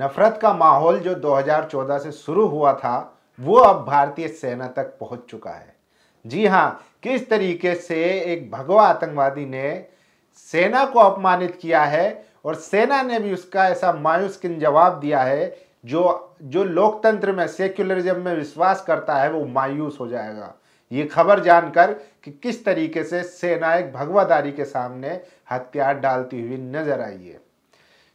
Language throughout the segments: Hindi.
नफरत का माहौल जो 2014 से शुरू हुआ था वो अब भारतीय सेना तक पहुंच चुका है जी हाँ किस तरीके से एक भगवा आतंकवादी ने सेना को अपमानित किया है और सेना ने भी उसका ऐसा मायूसकिन जवाब दिया है जो जो लोकतंत्र में सेक्युलरिज्म में विश्वास करता है वो मायूस हो जाएगा ये खबर जानकर कि किस तरीके से सेना एक भगवादारी के सामने हथियार डालती हुई नजर आई है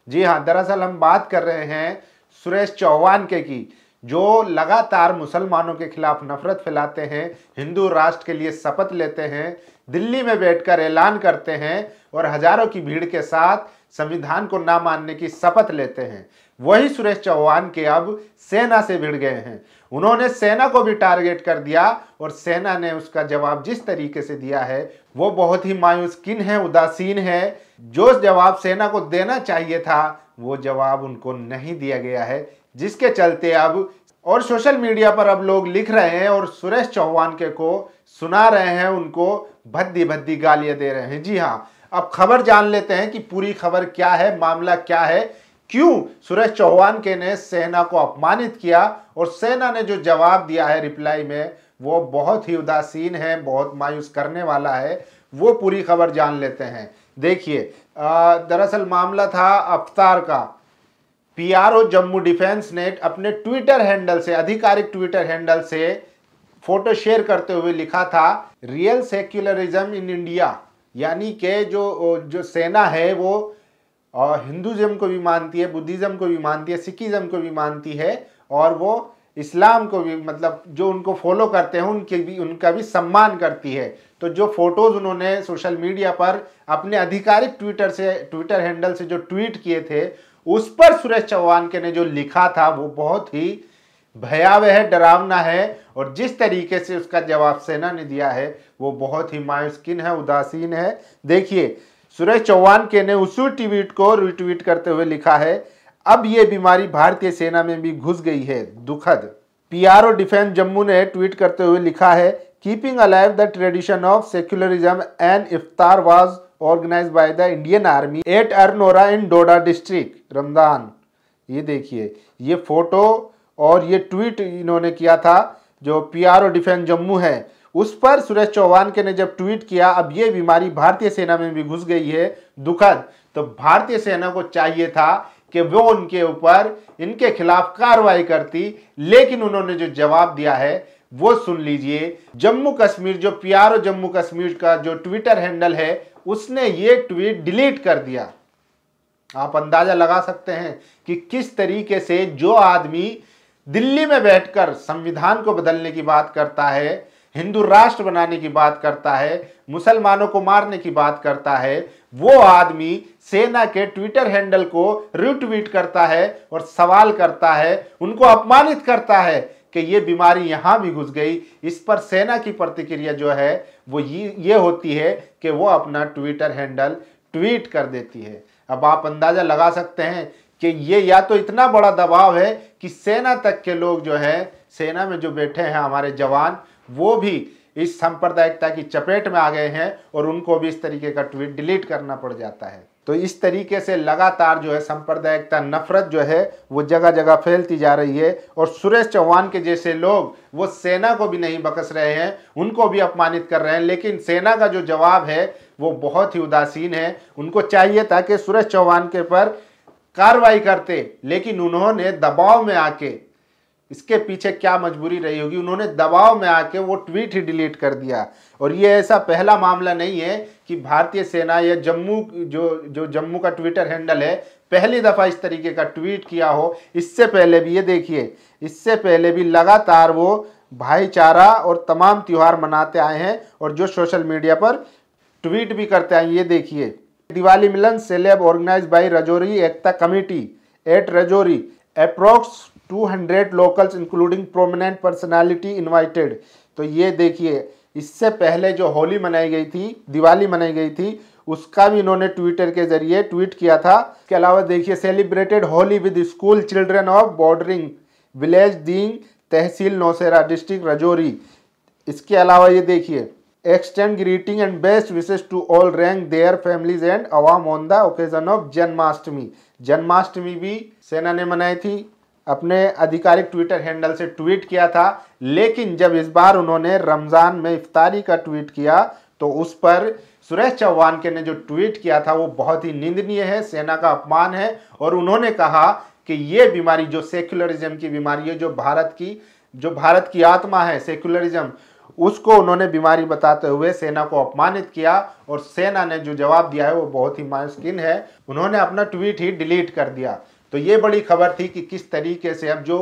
जी हाँ दरअसल हम बात कर रहे हैं सुरेश चौहान के की जो लगातार मुसलमानों के खिलाफ नफरत फैलाते हैं हिंदू राष्ट्र के लिए शपथ लेते हैं दिल्ली में बैठकर ऐलान करते हैं और हजारों की भीड़ के साथ संविधान को ना मानने की शपथ लेते हैं वही सुरेश चौहान के अब सेना से भिड़ गए हैं उन्होंने सेना को भी टारगेट कर दिया और सेना ने उसका जवाब जिस तरीके से दिया है वो बहुत ही मायूसकिन है उदासीन है जो जवाब सेना को देना चाहिए था वो जवाब उनको नहीं दिया गया है जिसके चलते अब और सोशल मीडिया पर अब लोग लिख रहे हैं और सुरेश चौहान के को सुना रहे हैं उनको भद्दी भद्दी गालियां दे रहे हैं जी हाँ अब खबर जान लेते हैं कि पूरी खबर क्या है मामला क्या है क्यों सुरेश चौहान के ने सेना को अपमानित किया और सेना ने जो जवाब दिया है रिप्लाई में वो बहुत ही उदासीन है बहुत मायूस करने वाला है वो पूरी खबर जान लेते हैं देखिए दरअसल मामला था अफ्तार का पीआरओ जम्मू डिफेंस ने अपने ट्विटर हैंडल से आधिकारिक ट्विटर हैंडल से फोटो शेयर करते हुए लिखा था रियल सेक्युलरिज्म इन इंडिया यानी कि जो जो सेना है वो हिंदुज़म को भी मानती है बुद्धिज़्म को भी मानती है सिखिज़म को भी मानती है और वो इस्लाम को भी मतलब जो उनको फॉलो करते हैं उनके भी उनका भी सम्मान करती है तो जो फोटोज़ उन्होंने सोशल मीडिया पर अपने आधिकारिक ट्विटर से ट्विटर हैंडल से जो ट्वीट किए थे उस पर सुरेश चौहान के ने जो लिखा था वो बहुत ही भयावह है डरावना है और जिस तरीके से उसका जवाब सेना ने दिया है वो बहुत ही मायूसकिन है उदासीन है देखिए सुरेश चौहान के ने उसी ट्वीट को रिट्वीट करते हुए लिखा है अब ये बीमारी भारतीय सेना में भी घुस गई है दुखद पीआरओ डिफेंस जम्मू ने ट्वीट करते हुए लिखा है keeping alive the tradition of secularism an iftar was organized by the indian army at arnora in doda district ramdan ये देखिए ये फोटो और ये ट्वीट इन्होंने किया था जो ओ डिफेंस जम्मू है उस पर सुरेश चौहान के ने जब ट्वीट किया अब ये बीमारी भारतीय सेना में भी घुस गई है दुखद तो भारतीय सेना को चाहिए था कि वो उनके ऊपर इनके खिलाफ कार्रवाई करती लेकिन उन्होंने जो जवाब दिया है वो सुन लीजिए जम्मू कश्मीर जो पीआरओ जम्मू कश्मीर का जो ट्विटर हैंडल है उसने ये ट्वीट डिलीट कर दिया आप अंदाजा लगा सकते हैं कि किस तरीके से जो आदमी दिल्ली में बैठकर संविधान को बदलने की बात करता है हिंदू राष्ट्र बनाने की बात करता है मुसलमानों को मारने की बात करता है वो आदमी सेना के ट्विटर हैंडल को रिट्वीट करता है और सवाल करता है उनको अपमानित करता है कि ये बीमारी यहाँ भी घुस गई इस पर सेना की प्रतिक्रिया जो है वो ये ये होती है कि वो अपना ट्विटर हैंडल ट्वीट कर देती है अब आप अंदाज़ा लगा सकते हैं कि ये या तो इतना बड़ा दबाव है कि सेना तक के लोग जो है सेना में जो बैठे हैं हमारे जवान वो भी इस सांप्रदायिकता की चपेट में आ गए हैं और उनको भी इस तरीके का ट्वीट डिलीट करना पड़ जाता है तो इस तरीके से लगातार जो है सांप्रदायिकता नफरत जो है वो जगह जगह फैलती जा रही है और सुरेश चौहान के जैसे लोग वो सेना को भी नहीं बकस रहे हैं उनको भी अपमानित कर रहे हैं लेकिन सेना का जो जवाब है वो बहुत ही उदासीन है उनको चाहिए था कि सुरेश चौहान के पर कार्रवाई करते लेकिन उन्होंने दबाव में आके इसके पीछे क्या मजबूरी रही होगी उन्होंने दबाव में आके वो ट्वीट ही डिलीट कर दिया और ये ऐसा पहला मामला नहीं है कि भारतीय सेना या जम्मू जो जो जम्मू का ट्विटर हैंडल है पहली दफ़ा इस तरीके का ट्वीट किया हो इससे पहले भी ये देखिए इससे पहले भी लगातार वो भाईचारा और तमाम त्यौहार मनाते आए हैं और जो सोशल मीडिया पर ट्वीट भी करते आए ये देखिए दिवाली मिलन celeb organise by Rajouri Ekta committee at Rajouri approx 200 locals including prominent personality invited तो ये देखिए इससे पहले जो होली मनाई गई थी दिवाली मनाई गई थी उसका भी इन्होंने ट्विटर के जरिए ट्वीट किया था इसके अलावा देखिए celebrated Holi with school children of bordering village दिंग तहसील नौसेरा डिस्ट्रिक्ट रजौरी इसके अलावा ये देखिए extend greeting and best wishes to all rank their families and अवाम on the occasion of Janmashtami Janmashtami भी सेना ने मनाई थी अपने आधिकारिक ट्विटर हैंडल से ट्वीट किया था लेकिन जब इस बार उन्होंने रमज़ान में इफ्तारी का ट्वीट किया तो उस पर सुरेश चौहान के ने जो ट्वीट किया था वो बहुत ही निंदनीय है सेना का अपमान है और उन्होंने कहा कि ये बीमारी जो सेक्युलरिज्म की बीमारी है जो भारत की जो भारत की आत्मा है सेक्युलरिज्म उसको उन्होंने बीमारी बताते हुए सेना को अपमानित किया और सेना ने जो जवाब दिया है वो बहुत ही मायूसकिन है उन्होंने अपना ट्वीट ही डिलीट कर दिया तो ये बड़ी खबर थी कि किस तरीके से अब जो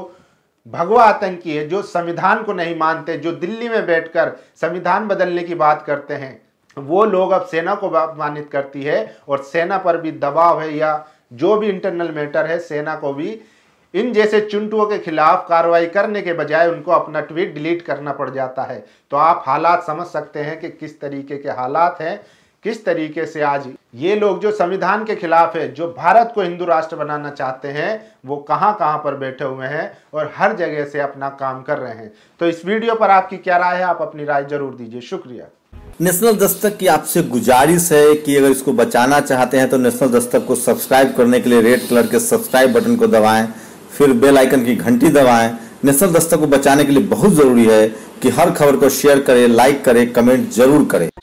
भगवा आतंकी है जो संविधान को नहीं मानते जो दिल्ली में बैठकर संविधान बदलने की बात करते हैं वो लोग अब सेना को अपमानित करती है और सेना पर भी दबाव है या जो भी इंटरनल मैटर है सेना को भी इन जैसे चुनटुओं के खिलाफ कार्रवाई करने के बजाय उनको अपना ट्वीट डिलीट करना पड़ जाता है तो आप हालात समझ सकते हैं कि किस तरीके के हालात हैं किस तरीके से आज ये लोग जो संविधान के खिलाफ है जो भारत को हिंदू राष्ट्र बनाना चाहते हैं वो कहाँ कहाँ पर बैठे हुए हैं और हर जगह से अपना काम कर रहे हैं तो इस वीडियो पर आपकी क्या राय है आप अपनी राय जरूर दीजिए शुक्रिया नेशनल दस्तक की आपसे गुजारिश है कि अगर इसको बचाना चाहते हैं तो नेशनल दस्तक को सब्सक्राइब करने के लिए रेड कलर के सब्सक्राइब बटन को दबाएं फिर बेल आइकन की घंटी दबाएं नेशनल दस्तक को बचाने के लिए बहुत ज़रूरी है कि हर खबर को शेयर करें लाइक करें कमेंट जरूर करें